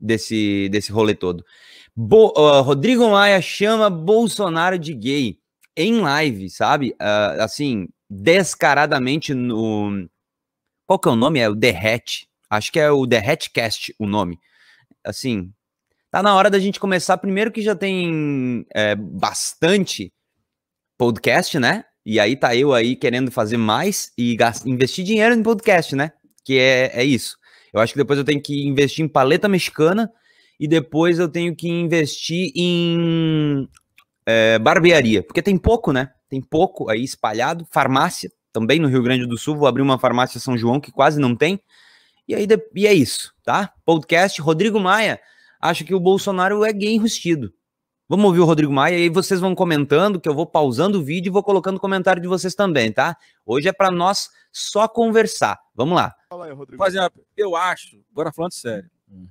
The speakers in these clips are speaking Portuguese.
desse, desse rolê todo. Bo uh, Rodrigo Maia chama Bolsonaro de gay em live, sabe? Uh, assim, descaradamente no. Qual que é o nome? É o Derrete. Acho que é o Derretecast o nome. Assim, tá na hora da gente começar. Primeiro que já tem é, bastante podcast, né? E aí tá eu aí querendo fazer mais e investir dinheiro em podcast, né? Que é, é isso. Eu acho que depois eu tenho que investir em paleta mexicana e depois eu tenho que investir em é, barbearia, porque tem pouco, né? Tem pouco aí espalhado. Farmácia também no Rio Grande do Sul. Vou abrir uma farmácia São João que quase não tem. E aí e é isso, tá? Podcast Rodrigo Maia. Acho que o Bolsonaro é gay enrustido. Vamos ouvir o Rodrigo Maia e aí vocês vão comentando, que eu vou pausando o vídeo e vou colocando o comentário de vocês também, tá? Hoje é para nós só conversar. Vamos lá. Fala aí, Rodrigo. Rapaziada, eu acho, agora falando sério, hum.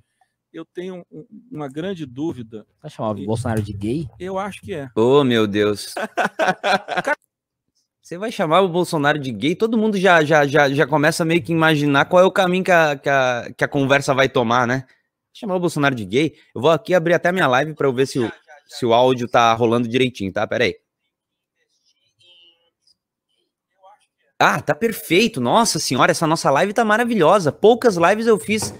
eu tenho uma grande dúvida. Vai chamar o Bolsonaro de gay? Eu acho que é. Oh, meu Deus. Você vai chamar o Bolsonaro de gay, todo mundo já, já, já, já começa meio que imaginar qual é o caminho que a, que a, que a conversa vai tomar, né? Chamar o Bolsonaro de gay. Eu vou aqui abrir até a minha live para eu ver se o, se o áudio tá rolando direitinho, tá? Pera aí. Ah, tá perfeito. Nossa senhora, essa nossa live tá maravilhosa. Poucas lives eu fiz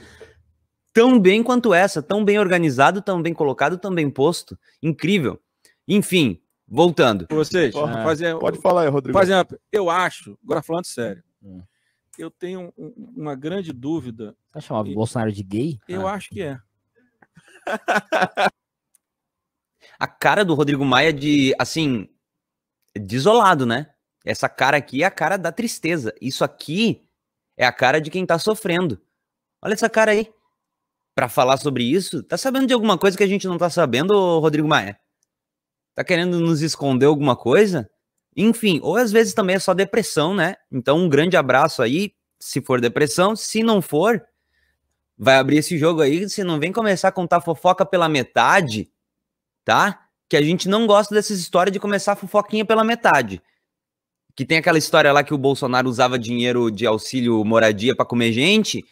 tão bem quanto essa, tão bem organizado, tão bem colocado, tão bem posto. Incrível. Enfim, voltando. Vocês, fazer, pode falar aí, Rodrigo. Fazer, eu acho, agora falando sério, hum. eu tenho uma grande dúvida. Você chamava e, Bolsonaro de gay? Eu ah. acho que é. a cara do Rodrigo Maia de, assim, desolado, né? Essa cara aqui é a cara da tristeza. Isso aqui é a cara de quem tá sofrendo. Olha essa cara aí. Para falar sobre isso, tá sabendo de alguma coisa que a gente não tá sabendo, Rodrigo Maia? Tá querendo nos esconder alguma coisa? Enfim, ou às vezes também é só depressão, né? Então, um grande abraço aí, se for depressão. Se não for, vai abrir esse jogo aí. Se não vem começar a contar fofoca pela metade, tá? Que a gente não gosta dessas histórias de começar a fofoquinha pela metade. Que tem aquela história lá que o Bolsonaro usava dinheiro de auxílio moradia para comer gente.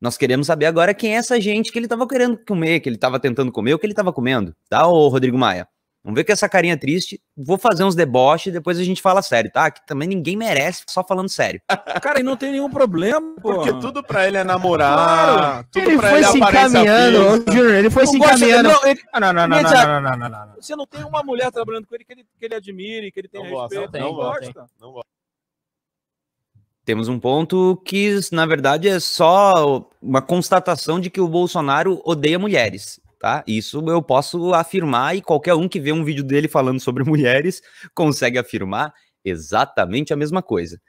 Nós queremos saber agora quem é essa gente que ele estava querendo comer, que ele estava tentando comer, o que ele estava comendo, tá, ô Rodrigo Maia? Vamos ver com essa carinha triste. Vou fazer uns deboches e depois a gente fala sério, tá? Que também ninguém merece só falando sério. Cara, e não tem nenhum problema, pô. Porque tudo pra ele é namorar. Claro. Tudo ele pra foi ele é se encaminhando, Júnior. Ele foi não se encaminhando. Não, ele... não, não, não, não, não, não, não, não, Você não tem uma mulher trabalhando com ele que ele, que ele admire, que ele tem não respeito. Gosta, não, não gosta. gosta. Não gosta. Temos um ponto que, na verdade, é só uma constatação de que o Bolsonaro odeia mulheres tá? Isso eu posso afirmar e qualquer um que vê um vídeo dele falando sobre mulheres consegue afirmar exatamente a mesma coisa,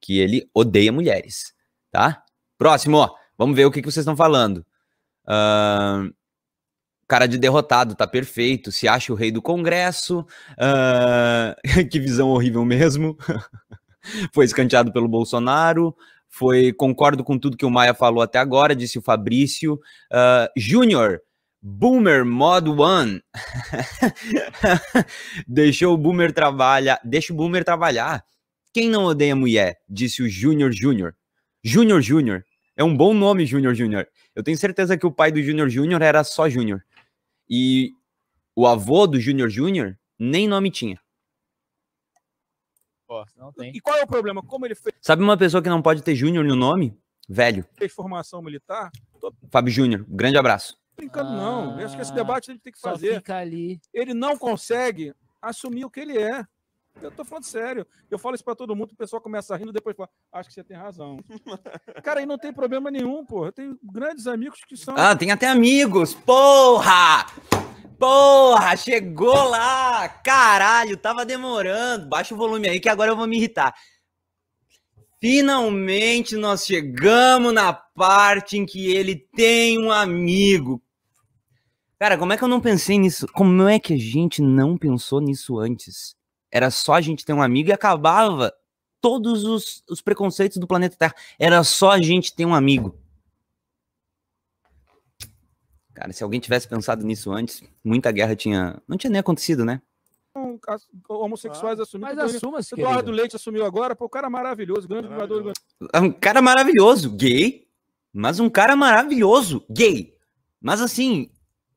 que ele odeia mulheres, tá? Próximo, ó, vamos ver o que, que vocês estão falando. Uh, cara de derrotado, tá perfeito, se acha o rei do Congresso, uh, que visão horrível mesmo, foi escanteado pelo Bolsonaro, foi concordo com tudo que o Maia falou até agora, disse o Fabrício. Uh, Júnior, Boomer Mod One. Deixou o Boomer trabalhar. Deixa o Boomer trabalhar. Quem não odeia mulher? Disse o Júnior Júnior. Júnior Júnior. É um bom nome, Júnior Júnior. Eu tenho certeza que o pai do Júnior Júnior era só Júnior. E o avô do Júnior Júnior nem nome tinha. Oh, e qual é o problema? Como ele fez... Sabe uma pessoa que não pode ter Júnior no nome? Velho. Fez formação militar? Tô... Fábio Júnior, grande abraço. Brincando, ah, não. Eu acho que esse ah, debate a gente tem que fazer. Ele não consegue assumir o que ele é. Eu tô falando sério. Eu falo isso pra todo mundo, o pessoal começa rindo, depois fala, acho que você tem razão. Cara, aí não tem problema nenhum, pô. Eu tenho grandes amigos que são. Ah, tem até amigos! Porra! Porra, chegou lá! Caralho, tava demorando. Baixa o volume aí que agora eu vou me irritar. Finalmente nós chegamos na parte em que ele tem um amigo. Cara, como é que eu não pensei nisso? Como é que a gente não pensou nisso antes? Era só a gente ter um amigo e acabava todos os, os preconceitos do planeta Terra. Era só a gente ter um amigo. Cara, se alguém tivesse pensado nisso antes, muita guerra tinha. Não tinha nem acontecido, né? homossexuais ah, assumiram. Mas né? assuma -se, Eduardo querido. Leite assumiu agora, pô, um cara é maravilhoso, grande maravilhoso. jogador. É um cara maravilhoso, gay, mas um cara maravilhoso, gay. Mas assim,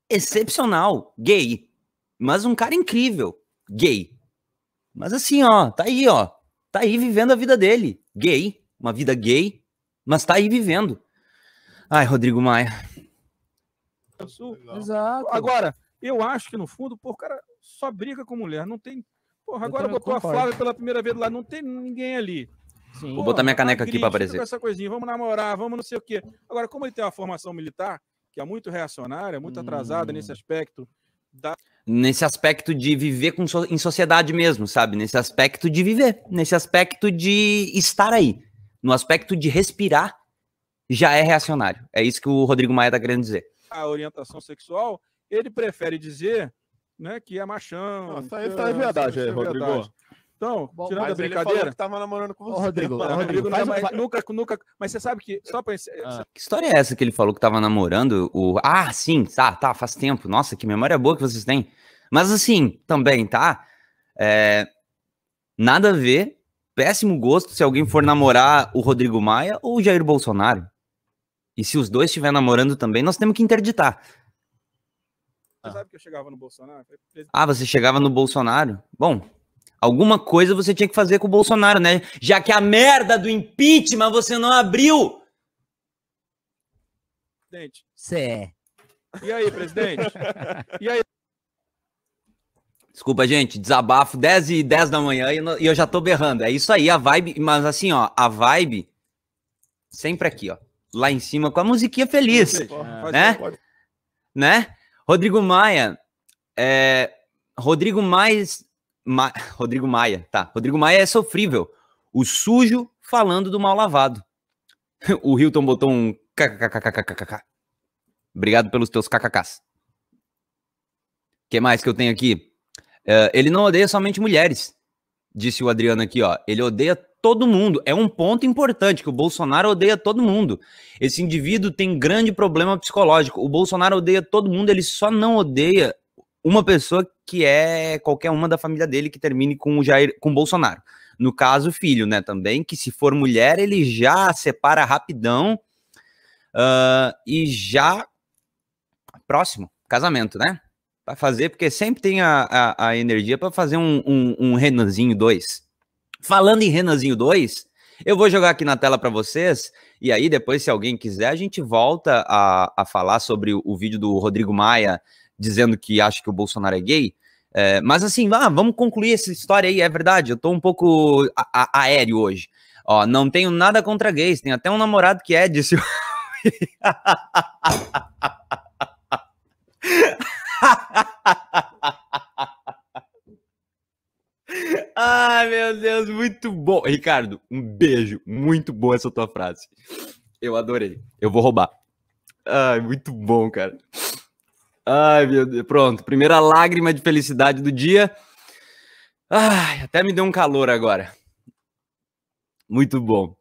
excepcional, gay. Mas um cara incrível, gay. Mas assim, ó, tá aí, ó. Tá aí vivendo a vida dele, gay. Uma vida gay, mas tá aí vivendo. Ai, Rodrigo Maia. Exato. Agora, eu acho que no fundo, pô, o cara só briga com mulher. Não tem. Porra, agora botou concordo. a Flávia pela primeira vez lá, não tem ninguém ali. Sim. Vou botar minha caneca aqui para aparecer. Essa coisinha, vamos namorar, vamos não sei o quê. Agora, como ele tem uma formação militar, que é muito reacionária, muito hum. atrasada nesse hum. aspecto. Da... Nesse aspecto de viver com, em sociedade mesmo, sabe? Nesse aspecto de viver, nesse aspecto de estar aí, no aspecto de respirar, já é reacionário. É isso que o Rodrigo Maia está querendo dizer. A orientação sexual, ele prefere dizer né, que é machão. Nossa, então, tá aí verdade, é, Rodrigo. Verdade. Então, Bom, tirando a brincadeira. Ele que tava namorando com você. Ô, Rodrigo, mano, Rodrigo, não, um... nunca, nunca. Mas você sabe que. Só pra... ah. Que história é essa que ele falou que tava namorando? O... Ah, sim, tá, tá, faz tempo. Nossa, que memória boa que vocês têm. Mas assim, também, tá? É... Nada a ver. Péssimo gosto se alguém for namorar o Rodrigo Maia ou o Jair Bolsonaro. E se os dois estiverem namorando também, nós temos que interditar. Você ah. sabe que eu chegava no Bolsonaro? Ah, você chegava no Bolsonaro? Bom, Alguma coisa você tinha que fazer com o Bolsonaro, né? Já que a merda do impeachment você não abriu. Presidente. Cê. É. E aí, presidente? e aí? Desculpa, gente, desabafo 10 e 10 da manhã e eu já tô berrando. É isso aí, a vibe, mas assim, ó, a vibe sempre aqui, ó. Lá em cima com a musiquinha feliz. pode, Né? Pode. né? Rodrigo Maia. É, Rodrigo mais Ma... Rodrigo Maia, tá. Rodrigo Maia é sofrível. O sujo falando do mal lavado. O Hilton botou um kkkkkkk. Obrigado pelos teus kkkks. O que mais que eu tenho aqui? Uh, ele não odeia somente mulheres, disse o Adriano aqui, ó. Ele odeia todo mundo. É um ponto importante que o Bolsonaro odeia todo mundo. Esse indivíduo tem grande problema psicológico. O Bolsonaro odeia todo mundo, ele só não odeia uma pessoa que é qualquer uma da família dele que termine com o Jair, com o Bolsonaro. No caso, o filho, né, também, que se for mulher, ele já separa rapidão uh, e já. Próximo, casamento, né? Vai fazer, porque sempre tem a, a, a energia para fazer um, um, um Renanzinho 2. Falando em Renanzinho 2, eu vou jogar aqui na tela para vocês, e aí depois, se alguém quiser, a gente volta a, a falar sobre o, o vídeo do Rodrigo Maia dizendo que acha que o Bolsonaro é gay. É, mas assim, ah, vamos concluir essa história aí, é verdade, eu tô um pouco a, a, aéreo hoje. Ó, não tenho nada contra gays, tenho até um namorado que é, disse. Ai, meu Deus, muito bom. Ricardo, um beijo. Muito boa essa tua frase. Eu adorei. Eu vou roubar. Ai, muito bom, cara. Ai, meu Deus. Pronto, primeira lágrima de felicidade do dia. Ai, até me deu um calor agora. Muito bom.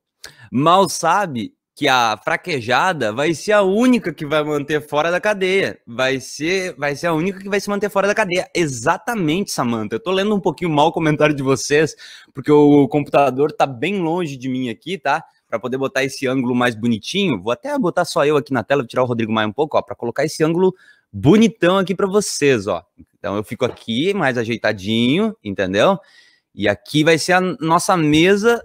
Mal sabe que a fraquejada vai ser a única que vai manter fora da cadeia. Vai ser, vai ser a única que vai se manter fora da cadeia. Exatamente, Samantha. Eu tô lendo um pouquinho mal o comentário de vocês, porque o computador tá bem longe de mim aqui, tá? Para poder botar esse ângulo mais bonitinho, vou até botar só eu aqui na tela, vou tirar o Rodrigo mais um pouco, ó, para colocar esse ângulo bonitão aqui para vocês, ó. Então eu fico aqui mais ajeitadinho, entendeu? E aqui vai ser a nossa mesa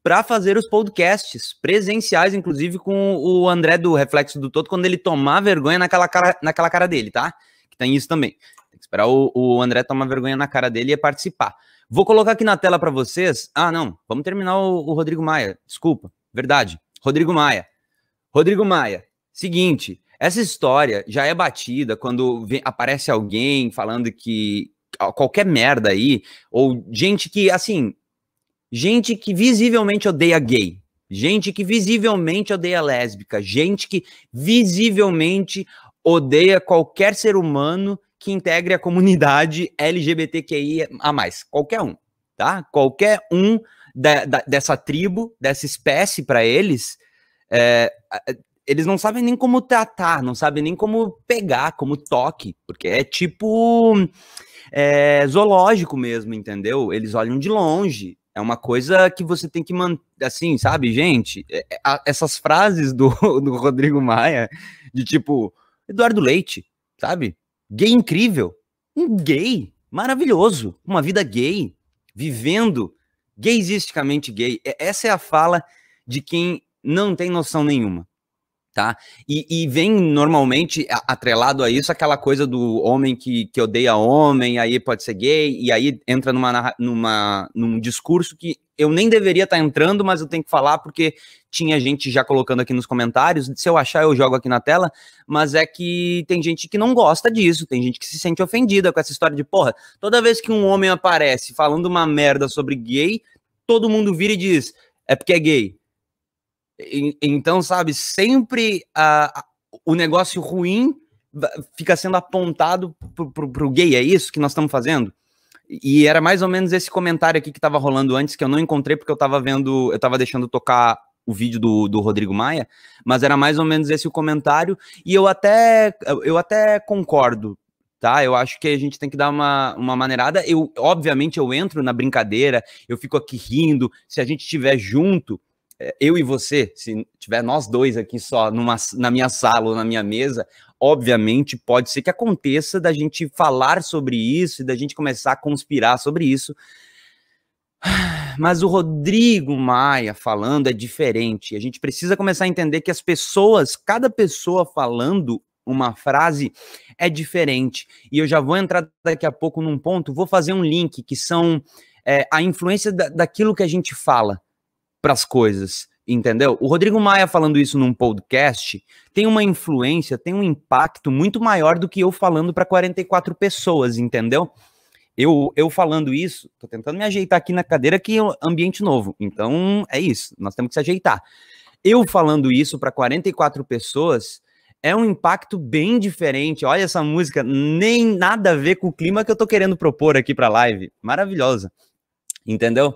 para fazer os podcasts presenciais, inclusive com o André do Reflexo do Todo, quando ele tomar vergonha naquela cara, naquela cara dele, tá? Que tem isso também. Tem que esperar o, o André tomar vergonha na cara dele e participar. Vou colocar aqui na tela para vocês. Ah, não, vamos terminar o, o Rodrigo Maia. Desculpa, verdade. Rodrigo Maia. Rodrigo Maia, seguinte, essa história já é batida quando vem, aparece alguém falando que qualquer merda aí, ou gente que, assim, gente que visivelmente odeia gay, gente que visivelmente odeia lésbica, gente que visivelmente odeia qualquer ser humano que integre a comunidade LGBTQI a mais, qualquer um, tá? Qualquer um da, da, dessa tribo, dessa espécie para eles, é, eles não sabem nem como tratar, não sabem nem como pegar, como toque, porque é tipo é, zoológico mesmo, entendeu? Eles olham de longe. É uma coisa que você tem que manter, assim, sabe, gente? É, é, essas frases do, do Rodrigo Maia, de tipo, Eduardo Leite, sabe? Gay incrível. Um gay maravilhoso. Uma vida gay. Vivendo gaysisticamente gay. É, essa é a fala de quem não tem noção nenhuma tá? E, e, vem normalmente atrelado a isso aquela coisa do homem que, que odeia homem, aí pode ser gay, e aí entra numa, numa, num discurso que eu nem deveria estar tá entrando, mas eu tenho que falar porque tinha gente já colocando aqui nos comentários. Se eu achar, eu jogo aqui na tela. Mas é que tem gente que não gosta disso, tem gente que se sente ofendida com essa história de porra. Toda vez que um homem aparece falando uma merda sobre gay, todo mundo vira e diz: é porque é gay. Então, sabe, sempre a, a, o negócio ruim fica sendo apontado pro, pro, pro gay, é isso que nós estamos fazendo? E era mais ou menos esse comentário aqui que estava rolando antes, que eu não encontrei porque eu estava vendo, eu estava deixando tocar o vídeo do, do Rodrigo Maia, mas era mais ou menos esse o comentário, e eu até, eu até concordo, tá? Eu acho que a gente tem que dar uma, uma maneirada. Eu, obviamente, eu entro na brincadeira, eu fico aqui rindo, se a gente estiver junto, eu e você, se tiver nós dois aqui só numa, na minha sala ou na minha mesa, obviamente pode ser que aconteça da gente falar sobre isso e da gente começar a conspirar sobre isso. Mas o Rodrigo Maia falando é diferente. A gente precisa começar a entender que as pessoas, cada pessoa falando uma frase é diferente. E eu já vou entrar daqui a pouco num ponto, vou fazer um link que são é, a influência da, daquilo que a gente fala para as coisas, entendeu? O Rodrigo Maia falando isso num podcast tem uma influência, tem um impacto muito maior do que eu falando para 44 pessoas, entendeu? Eu, eu falando isso, tô tentando me ajeitar aqui na cadeira que é um ambiente novo. Então é isso, nós temos que se ajeitar. Eu falando isso para 44 pessoas, é um impacto bem diferente. Olha essa música, nem nada a ver com o clima que eu tô querendo propor aqui para live. Maravilhosa. Entendeu?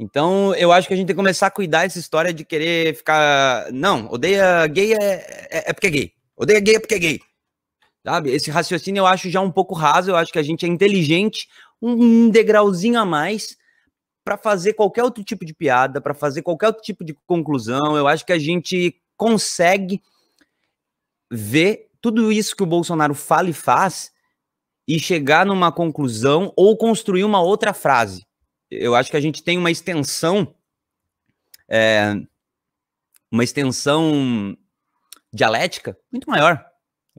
Então, eu acho que a gente tem que começar a cuidar dessa história de querer ficar. Não, odeia gay é, é, é porque é gay. Odeia gay é porque é gay. Sabe? Esse raciocínio eu acho já um pouco raso. Eu acho que a gente é inteligente, um degrauzinho a mais para fazer qualquer outro tipo de piada, para fazer qualquer outro tipo de conclusão. Eu acho que a gente consegue ver tudo isso que o Bolsonaro fala e faz e chegar numa conclusão ou construir uma outra frase eu acho que a gente tem uma extensão, é, uma extensão dialética muito maior.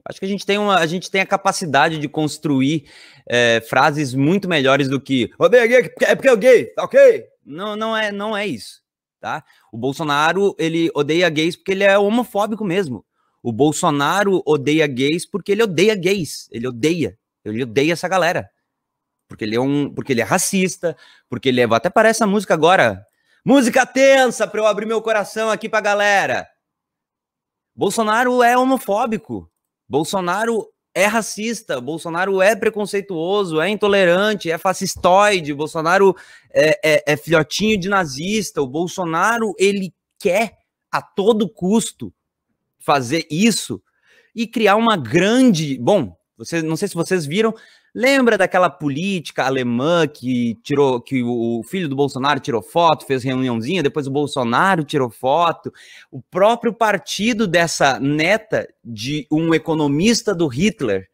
Acho que a gente tem, uma, a, gente tem a capacidade de construir é, frases muito melhores do que é porque é gay, tá ok? Não, não é, não é isso, tá? O Bolsonaro, ele odeia gays porque ele é homofóbico mesmo. O Bolsonaro odeia gays porque ele odeia gays, ele odeia, ele odeia essa galera porque ele é um, porque ele é racista, porque ele é, até parece a música agora. Música tensa para eu abrir meu coração aqui pra galera. Bolsonaro é homofóbico. Bolsonaro é racista, Bolsonaro é preconceituoso, é intolerante, é fascistoide, Bolsonaro é, é, é, filhotinho de nazista, o Bolsonaro ele quer a todo custo fazer isso e criar uma grande. Bom, vocês, não sei se vocês viram, Lembra daquela política alemã que tirou que o filho do Bolsonaro tirou foto, fez reuniãozinha, depois o Bolsonaro tirou foto. O próprio partido dessa neta de um economista do Hitler,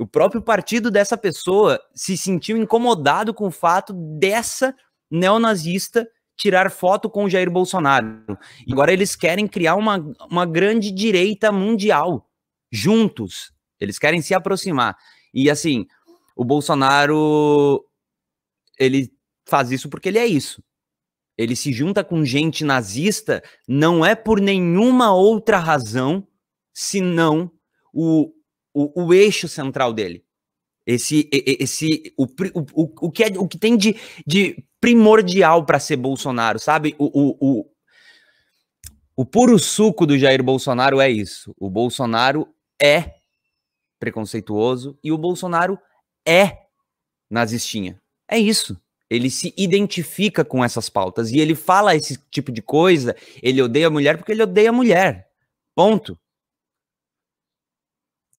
o próprio partido dessa pessoa se sentiu incomodado com o fato dessa neonazista tirar foto com o Jair Bolsonaro. E agora eles querem criar uma, uma grande direita mundial juntos. Eles querem se aproximar. E assim, o Bolsonaro ele faz isso porque ele é isso. Ele se junta com gente nazista não é por nenhuma outra razão senão o, o, o eixo central dele. Esse, esse o, o, o, que, é, o que tem de, de primordial para ser Bolsonaro, sabe? O, o, o, o puro suco do Jair Bolsonaro é isso. O Bolsonaro é preconceituoso e o Bolsonaro é nazistinha. É isso. Ele se identifica com essas pautas e ele fala esse tipo de coisa. Ele odeia a mulher porque ele odeia a mulher. Ponto.